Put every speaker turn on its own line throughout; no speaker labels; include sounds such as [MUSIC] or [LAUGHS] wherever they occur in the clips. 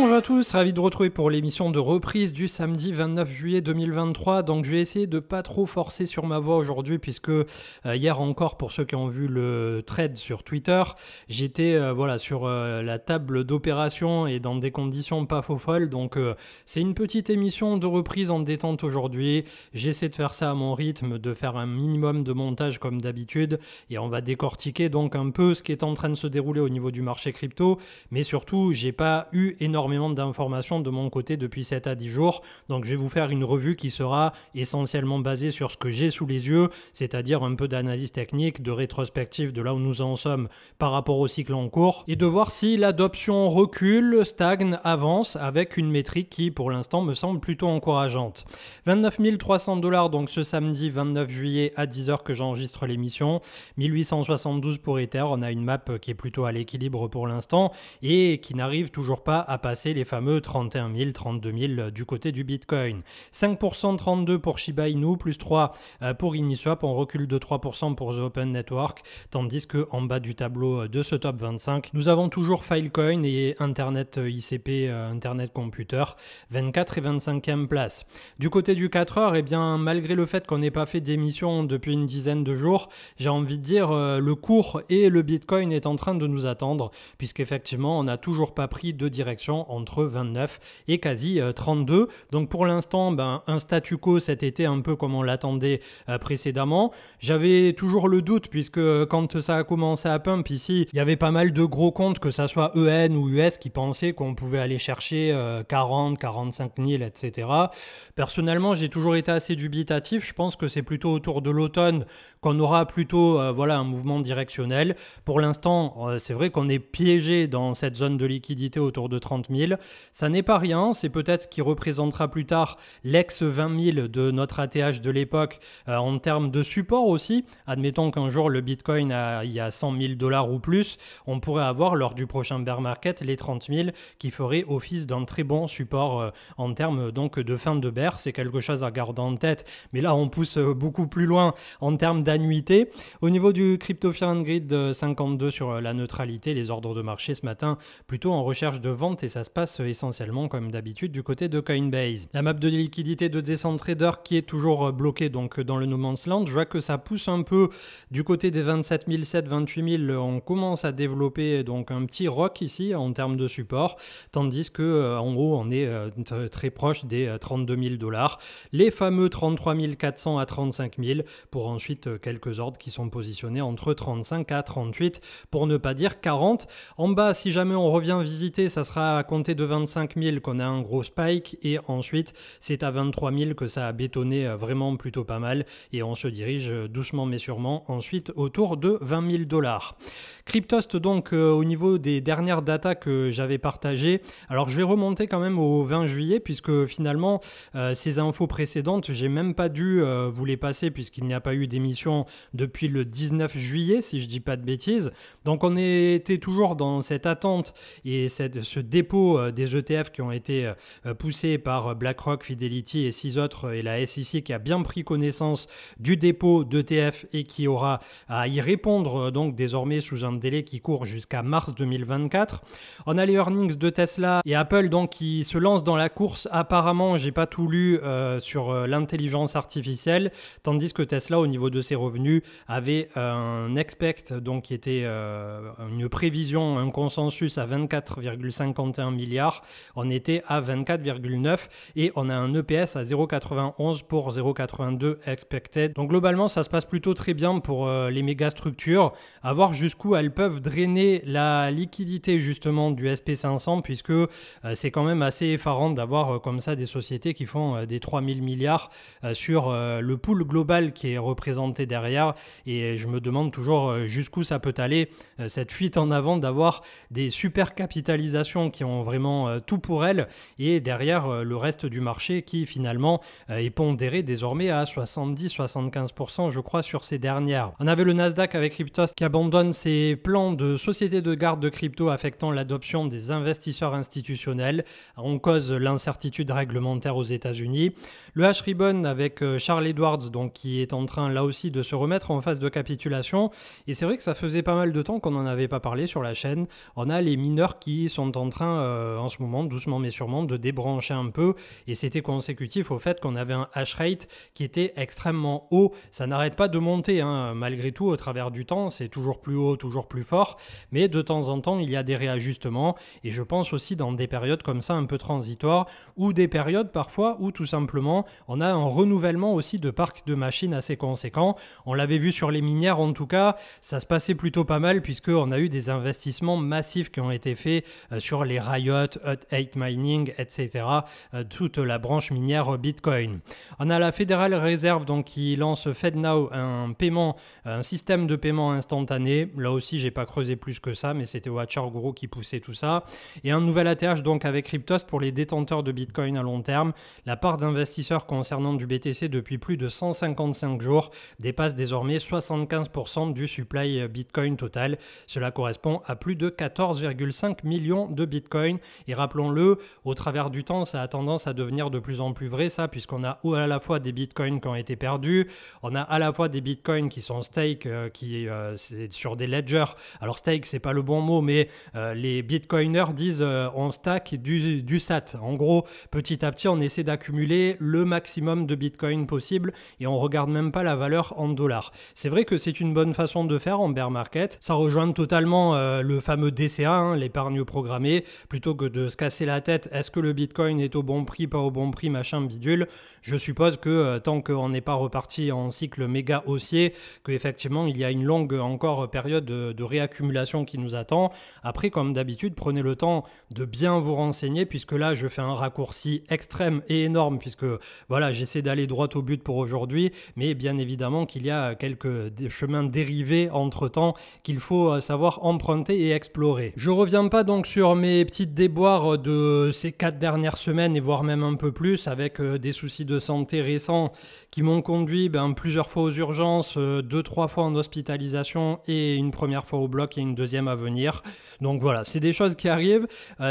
bonjour à tous, ravi de retrouver pour l'émission de reprise du samedi 29 juillet 2023. Donc je vais essayer de pas trop forcer sur ma voix aujourd'hui puisque euh, hier encore pour ceux qui ont vu le trade sur Twitter, j'étais euh, voilà sur euh, la table d'opération et dans des conditions pas faux folles. Donc c'est une petite émission de reprise en détente aujourd'hui. J'essaie de faire ça à mon rythme, de faire un minimum de montage comme d'habitude et on va décortiquer donc un peu ce qui est en train de se dérouler au niveau du marché crypto, mais surtout j'ai pas eu énormément d'informations de mon côté depuis 7 à 10 jours. Donc je vais vous faire une revue qui sera essentiellement basée sur ce que j'ai sous les yeux, c'est-à-dire un peu d'analyse technique, de rétrospective de là où nous en sommes par rapport au cycle en cours, et de voir si l'adoption recule, stagne, avance, avec une métrique qui pour l'instant me semble plutôt encourageante. 29 300 dollars donc ce samedi 29 juillet à 10h que j'enregistre l'émission, 1872 pour Ether, on a une map qui est plutôt à l'équilibre pour l'instant et qui n'arrive toujours pas à passer les fameux 31 000, 32 000 du côté du Bitcoin. 5% 32 pour Shiba Inu, plus 3 euh, pour Uniswap, on recule de 3% pour The Open Network, tandis que en bas du tableau euh, de ce top 25, nous avons toujours Filecoin et Internet euh, ICP, Internet Computer, 24 et 25e place. Du côté du 4 heures, et eh bien malgré le fait qu'on n'ait pas fait d'émission depuis une dizaine de jours, j'ai envie de dire le cours et le Bitcoin est en train de nous attendre, puisqu'effectivement on n'a toujours pas pris de direction entre 29 et quasi 32. Euh, Donc pour l'instant, ben, un statu quo cet été, un peu comme on l'attendait euh, précédemment. J'avais toujours le doute, puisque euh, quand ça a commencé à pump ici, il y avait pas mal de gros comptes, que ça soit EN ou US, qui pensaient qu'on pouvait aller chercher 40, 45 000, etc. Personnellement, j'ai toujours été assez dubitatif. Je pense que c'est plutôt autour de l'automne qu'on aura plutôt voilà, un mouvement directionnel. Pour l'instant, c'est vrai qu'on est piégé dans cette zone de liquidité autour de 30 000. Ça n'est pas rien, c'est peut-être ce qui représentera plus tard l'ex 20 000 de notre ATH de l'époque euh, en termes de support aussi. Admettons qu'un jour le Bitcoin a, il y a 100 000 dollars ou plus, on pourrait avoir lors du prochain bear market les 30 000 qui feraient office d'un très bon support euh, en termes donc de fin de bear. C'est quelque chose à garder en tête, mais là on pousse euh, beaucoup plus loin en termes d'annuité. Au niveau du crypto Grid 52 sur la neutralité, les ordres de marché ce matin plutôt en recherche de vente et ça ça se passe essentiellement comme d'habitude du côté de Coinbase. La map de liquidité de Descent Trader qui est toujours euh, bloquée donc euh, dans le No Man's Land, je vois que ça pousse un peu du côté des 27 7 28 000, on commence à développer euh, donc un petit rock ici en termes de support, tandis que en haut on est très proche des 32 000 dollars, les fameux 33 400 à 35 000 pour ensuite quelques ordres qui sont positionnés entre 35 à 38 pour ne pas dire 40. En bas si jamais on revient visiter ça sera compter de 25 000 qu'on a un gros spike et ensuite c'est à 23 000 que ça a bétonné euh, vraiment plutôt pas mal et on se dirige euh, doucement mais sûrement ensuite autour de 20 000 dollars. Cryptost donc euh, au niveau des dernières datas que j'avais partagées, alors je vais remonter quand même au 20 juillet puisque finalement ces infos précédentes j'ai même pas dû vous les passer puisqu'il n'y a pas eu d'émission depuis le 19 juillet si je dis pas de bêtises. Donc on était toujours dans cette attente et cette, ce dépôt euh, des ETF qui ont été euh, euh, poussés par BlackRock, Fidelity et six autres, et la SEC qui a bien pris connaissance du dépôt d'ETF et qui aura à y répondre donc désormais sous un délai qui court jusqu'à mars 2024. On a les earnings de Tesla et Apple donc qui se lancent dans la course. Apparemment, j'ai pas tout lu sur l'intelligence artificielle, tandis que Tesla au niveau de ses revenus avait un expect donc qui était une prévision, un consensus à 24,51 milliards, On était à 24,9 et on a un EPS à 0,91 pour 0,82 expected. Donc globalement, ça se passe plutôt très bien pour euh, les méga structures. À voir jusqu'où elles peuvent drainer la liquidité justement du SP500 puisque euh, c'est quand même assez effarant d'avoir euh, comme ça des sociétés qui font des 3000 milliards sur le pool global qui est représenté derrière et je me demande toujours jusqu'où ça peut aller cette fuite en avant d'avoir des super capitalisations qui ont vraiment euh, tout pour elle et derrière euh, le reste du marché qui finalement euh, est pondéré désormais à 70-75% je crois sur ces dernières. On avait le Nasdaq avec Cryptos qui abandonne ses plans de société de garde de crypto affectant l'adoption des investisseurs institutionnels. On cause l'incertitude réglementaire aux États-Unis. Le H-Ribbon avec Charles Edwards donc qui est en train là aussi de se remettre en phase de capitulation et c'est vrai que ça faisait pas mal de temps qu'on n'en avait pas parlé sur la chaîne. On a les mineurs qui sont en train euh, en ce moment, doucement mais sûrement, de débrancher un peu. Et c'était consécutif au fait qu'on avait un hash rate qui était extrêmement haut. Ça n'arrête pas de monter, hein. malgré tout, au travers du temps. C'est toujours plus haut, toujours plus fort. Mais de temps en temps, il y a des réajustements. Et je pense aussi dans des périodes comme ça, un peu transitoires, ou des périodes parfois où tout simplement, on a un renouvellement aussi de parcs de machines assez conséquent. On l'avait vu sur les minières, en tout cas, ça se passait plutôt pas mal puisqu'on a eu des investissements massifs qui ont été faits euh, sur les rails Riot, Hut 8 Mining, etc. Euh, toute la branche minière Bitcoin. On a la Fédérale Réserve donc, qui lance FedNow, un paiement, un système de paiement instantané. Là aussi, j'ai pas creusé plus que ça, mais c'était Watcher Guru qui poussait tout ça. Et un nouvel ATH donc avec Cryptos pour les détenteurs de Bitcoin à long terme. La part d'investisseurs concernant du BTC depuis plus de 155 jours dépasse désormais 75% du supply euh, Bitcoin total. Cela correspond à plus de 14,5 millions de Bitcoin et rappelons-le, au travers du temps, ça a tendance à devenir de plus en plus vrai, ça, puisqu'on a à la fois des Bitcoins qui ont été perdus, on a à la fois des Bitcoins qui sont stake, euh, qui euh, sont sur des ledgers. Alors stake, c'est pas le bon mot, mais euh, les Bitcoiners disent on stack du, SAT. En gros, petit à petit, on essaie d'accumuler le maximum de bitcoins possible et on regarde même pas la valeur en dollars. C'est vrai que c'est une bonne façon de faire en bear market. Ça rejoint totalement le fameux DCA, hein, l'épargne programmée que de se casser la tête, est-ce que le Bitcoin est au bon prix, pas au bon prix, machin, bidule, je suppose que euh, tant qu'on n'est pas reparti en cycle méga haussier, qu'effectivement il y a une longue encore période de, de réaccumulation qui nous attend. Après, comme d'habitude, prenez le temps de bien vous renseigner, puisque là je fais un raccourci extrême et énorme, puisque voilà, j'essaie d'aller droit au but pour aujourd'hui, mais bien évidemment qu'il y a quelques chemins dérivés entre temps qu'il faut euh, savoir emprunter et explorer. Je reviens pas donc sur mes petits déboire euh, de ces quatre dernières semaines et voire même un peu plus avec euh, des soucis de santé récents qui m'ont conduit ben, plusieurs fois aux urgences, euh, deux, trois fois en hospitalisation et une première fois au bloc et une deuxième à venir. Donc voilà, c'est des choses qui arrivent.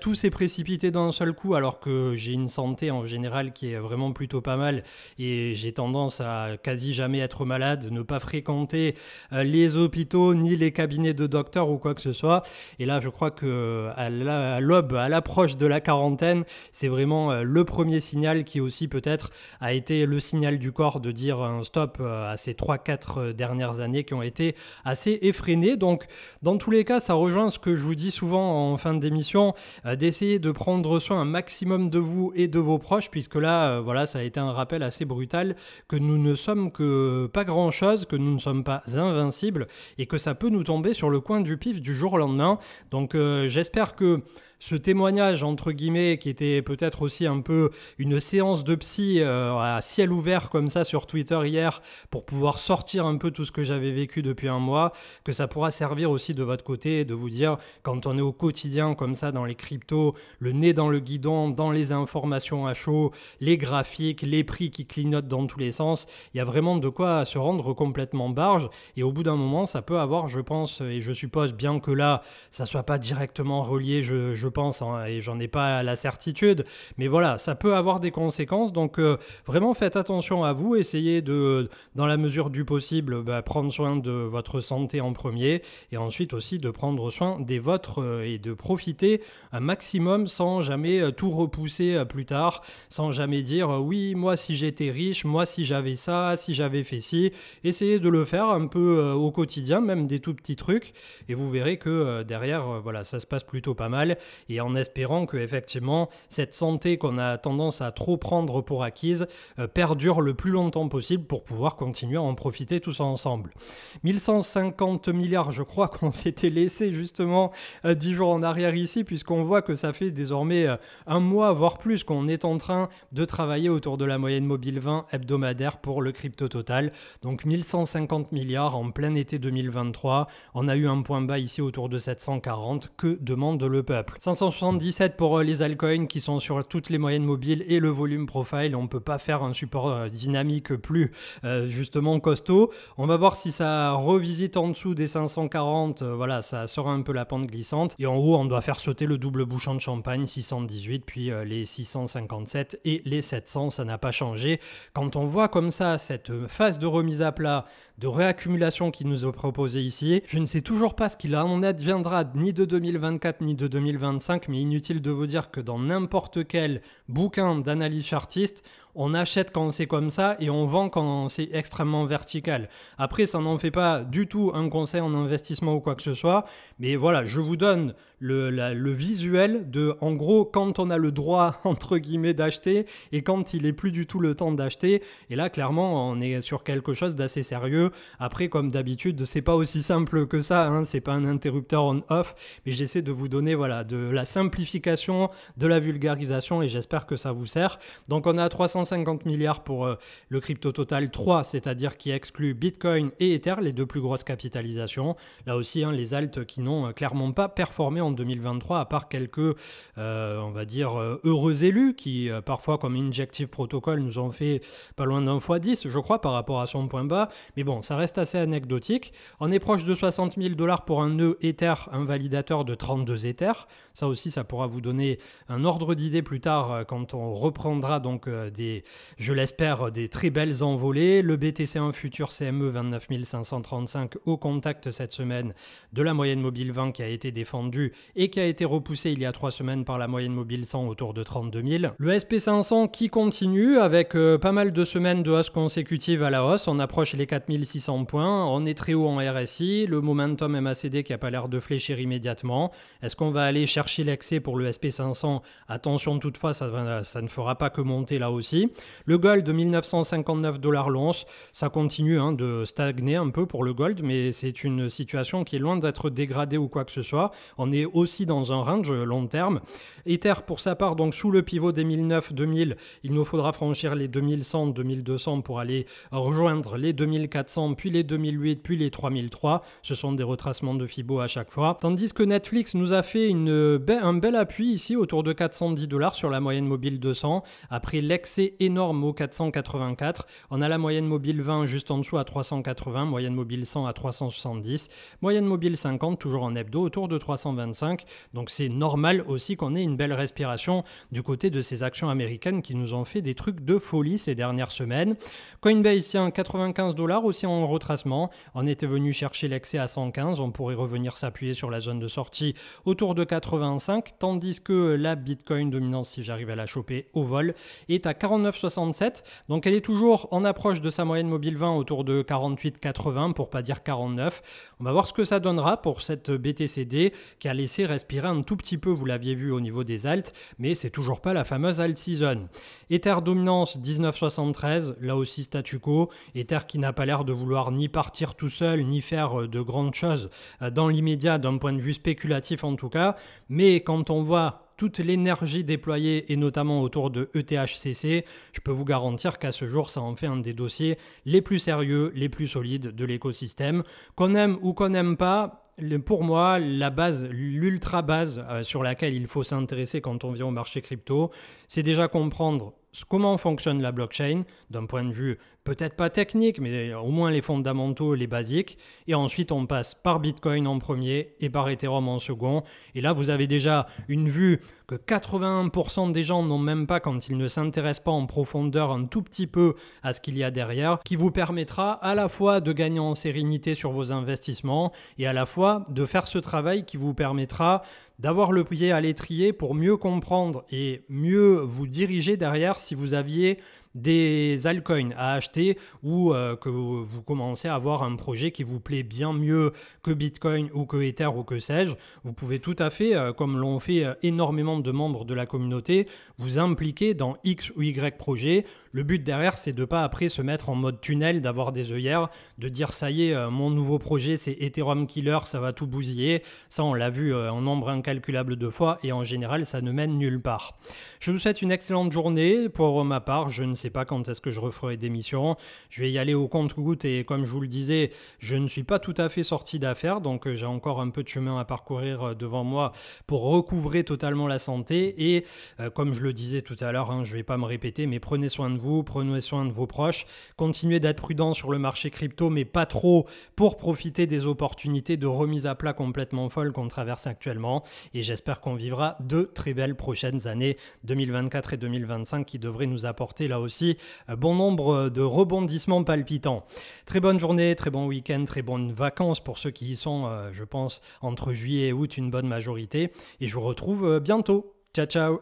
tout s'est précipité d'un seul coup alors que j'ai une santé en général qui est vraiment plutôt pas mal et j'ai tendance à quasi jamais être malade, ne pas fréquenter les hôpitaux ni les cabinets de docteurs ou quoi que ce soit. Et là, je crois que à la, à l'approche de la quarantaine, c'est vraiment euh, le premier signal qui aussi peut-être a été le signal du corps de dire un stop euh, à ces 3-4 euh, dernières années qui ont été assez effrénées. Donc dans tous les cas, ça rejoint ce que je vous dis souvent en fin d'émission, d'essayer de prendre soin un maximum de vous et de vos proches, puisque là, voilà, ça a été un rappel assez brutal que nous ne sommes que pas grand-chose, que nous ne sommes pas invincibles et que ça peut nous tomber sur le coin du pif du jour au lendemain. Donc j'espère que ce témoignage, entre guillemets, qui était peut-être aussi un peu une séance de psy euh, à ciel ouvert comme ça sur Twitter hier, pour pouvoir sortir un peu tout ce que j'avais vécu depuis un mois, que ça pourra servir aussi de votre côté, de vous dire, quand on est au quotidien comme ça dans les cryptos, le nez dans le guidon, dans les informations à chaud, les graphiques, les prix qui clignotent dans tous les sens, il y a vraiment de quoi se rendre complètement barge, et au bout d'un moment, ça peut avoir, je pense, et je suppose bien que là, ça soit pas directement relié, je pense, hein, et j'en ai pas la certitude. Mais voilà, ça peut avoir des conséquences. Donc euh, vraiment faites attention à vous, essayez de, dans la mesure du possible, bah, prendre soin de votre santé en premier, et ensuite aussi de prendre soin des vôtres euh, et de profiter un maximum sans jamais euh, tout repousser plus tard, sans jamais dire oui, moi si j'étais riche, moi si j'avais ça, si j'avais fait ci. Essayez de le faire un peu au quotidien, même des tout petits trucs, et vous verrez que derrière, voilà, ça se passe plutôt pas mal et en espérant que effectivement cette santé qu'on a tendance à trop prendre pour acquise euh, perdure le plus longtemps possible pour pouvoir continuer à en profiter tous ensemble. 1150 milliards, je crois qu'on [LAUGHS] s'était laissé justement 10 euh, jours en arrière ici puisqu'on voit que ça fait désormais euh, un mois voire plus qu'on est en train de travailler autour de la moyenne mobile 20 hebdomadaire pour le crypto total. Donc 1150 milliards en plein été 2023, on a eu un point bas ici autour de 740 que demande le peuple. 577 pour euh, les altcoins qui sont sur toutes les moyennes mobiles et le volume profile. On ne peut pas faire un support euh, dynamique plus euh, justement costaud. On va voir si ça revisite en dessous des 540. voilà, ça sera un peu la pente glissante. Et en haut, on doit faire sauter le double bouchon de champagne 618, puis les 657 et les 700. Ça n'a pas changé. Quand on voit comme ça cette phase de remise à plat de réaccumulation qu'il nous a proposé ici. Je ne sais toujours pas ce qu'il en adviendra ni de 2024 ni de 2025, mais inutile de vous dire que dans n'importe quel bouquin d'analyse chartiste, on achète quand c'est comme ça et on vend quand c'est extrêmement vertical. Après, ça n'en fait pas du tout un conseil en investissement ou quoi que ce soit, mais voilà, je vous donne le, visuel de, en gros, quand on a le droit, [LAUGHS] entre guillemets, d'acheter et quand il est plus du tout le temps d'acheter. Et là, clairement, on est sur quelque chose d'assez sérieux. Après, comme d'habitude, c'est pas aussi simple que ça, hein, c'est pas un interrupteur on-off, mais j'essaie de vous donner, voilà, de la simplification, de la vulgarisation et j'espère que ça vous sert. Donc, on a 300 150 milliards pour euh, le crypto total 3, c'est-à-dire qui exclut Bitcoin et Ether, les deux plus grosses capitalisations. Là aussi, hein, les altes qui n'ont euh, clairement pas performé en 2023, à part quelques, euh, on va dire, heureux élus qui, parfois, comme Injective Protocol, nous ont fait pas loin d'un fois 10, je crois, par rapport à son point bas. Mais bon, ça reste assez anecdotique. On est proche de 60 000 dollars pour un nœud Ether, un validateur de 32 Ether. Ça aussi, ça pourra vous donner un ordre d'idée plus tard quand on reprendra donc des je l'espère, des très belles envolées. Le BTC1 futur CME 29 au contact cette semaine de la moyenne mobile 20 qui a été défendue et qui a été repoussée il y a trois semaines par la moyenne mobile 100 autour de 32 000. Le SP500 qui continue avec euh, pas mal de semaines de hausse consécutive à la hausse. On approche les 4600 points. On est très haut en RSI. Le momentum MACD qui n'a pas l'air de fléchir immédiatement. Est-ce qu'on va aller chercher l'accès pour le SP500 Attention toutefois, ça ne fera pas que monter là aussi. Le gold, 1959 dollars l'once, ça continue hein, de stagner un peu pour le gold, mais c'est une situation qui est loin d'être dégradée ou quoi que ce soit. On est aussi dans un range long terme. Ether, pour sa part, donc sous le pivot des 1900 2000 il nous faudra franchir les 2100-2200 pour aller rejoindre les 2400, puis les 2008, puis les 3003. Ce sont des retracements de Fibo à chaque fois. Tandis que Netflix nous a fait un bel appui ici autour de 410 dollars sur la moyenne mobile 200 après l'excès énorme au 484. On a la moyenne mobile 20 juste en dessous à 380, moyenne mobile 100 à 370, moyenne mobile 50 toujours en hebdo autour de 325. Donc c'est normal aussi qu'on ait une belle respiration du côté de ces actions américaines qui nous ont fait des trucs de folie ces dernières semaines. Coinbase tient 95 dollars aussi en retracement. On était venu chercher l'excès à 115, on pourrait revenir s'appuyer sur la zone de sortie autour de 85, tandis que la Bitcoin dominante, si j'arrive à la choper au vol, est à 40 49,67. Donc elle est toujours en approche de sa moyenne mobile 20 autour de 48,80 pour pas dire 49. On va voir ce que ça donnera pour cette BTCD qui a laissé respirer un tout petit peu, vous l'aviez vu au niveau des altes, mais c'est toujours pas la fameuse alt season. Ether dominance 19,73, là aussi statu quo. Ether qui n'a pas l'air de vouloir ni partir tout seul, ni faire euh, de grandes choses euh, dans l'immédiat d'un point de vue spéculatif en tout cas. Mais quand on voit toute l'énergie déployée et notamment autour de ETHCC, je peux vous garantir qu'à ce jour, ça en fait un des dossiers les plus sérieux, les plus solides de l'écosystème. Qu'on aime ou qu'on n'aime pas, pour moi, la base, l'ultra base euh, sur laquelle il faut s'intéresser quand on vient au marché crypto, c'est déjà comprendre comment fonctionne la blockchain d'un point de vue peut-être pas technique, mais au moins les fondamentaux, les basiques. Et ensuite, on passe par Bitcoin en premier et par Ethereum en second. Et là, vous avez déjà une vue que 80% des gens n'ont même pas quand ils ne s'intéressent pas en profondeur un tout petit peu à ce qu'il y a derrière, qui vous permettra à la fois de gagner en sérénité sur vos investissements et à la fois de faire ce travail qui vous permettra d'avoir le pied à l'étrier pour mieux comprendre et mieux vous diriger derrière si vous aviez des altcoins à acheter ou euh, que vous commencez à avoir un projet qui vous plaît bien mieux que Bitcoin ou que Ether ou que sais-je, vous pouvez tout à fait, euh, comme l'ont fait euh, énormément de membres de la communauté, vous impliquer dans X ou Y projet. Le but derrière, c'est de pas après se mettre en mode tunnel, d'avoir des œillères, de dire ça y est, mon nouveau projet, c'est Ethereum Killer, ça va tout bousiller. Ça, on l'a vu en nombre incalculable de fois et en général, ça ne mène nulle part. Je vous souhaite une excellente journée. Pour ma part, je ne sais pas quand est-ce que je referai des missions. Je vais y aller au compte-goutte et comme je vous le disais, je ne suis pas tout à fait sorti d'affaires, donc euh, j'ai encore un peu de chemin à parcourir euh, devant moi pour recouvrer totalement la santé. Et euh, comme je le disais tout à l'heure, hein, je vais pas me répéter, mais prenez soin de vous, prenez soin de vos proches, continuez d'être prudent sur le marché crypto, mais pas trop pour profiter des opportunités de remise à plat complètement folle qu'on traverse actuellement. Et j'espère qu'on vivra de très belles prochaines années 2024 et 2025 qui devraient nous apporter là aussi aussi euh, bon nombre euh, de rebondissements palpitants. Très bonne journée, très bon week-end, très bonnes vacances pour ceux qui y sont, euh, je pense, entre juillet et août, une bonne majorité. Et je vous retrouve bientôt. Ciao, ciao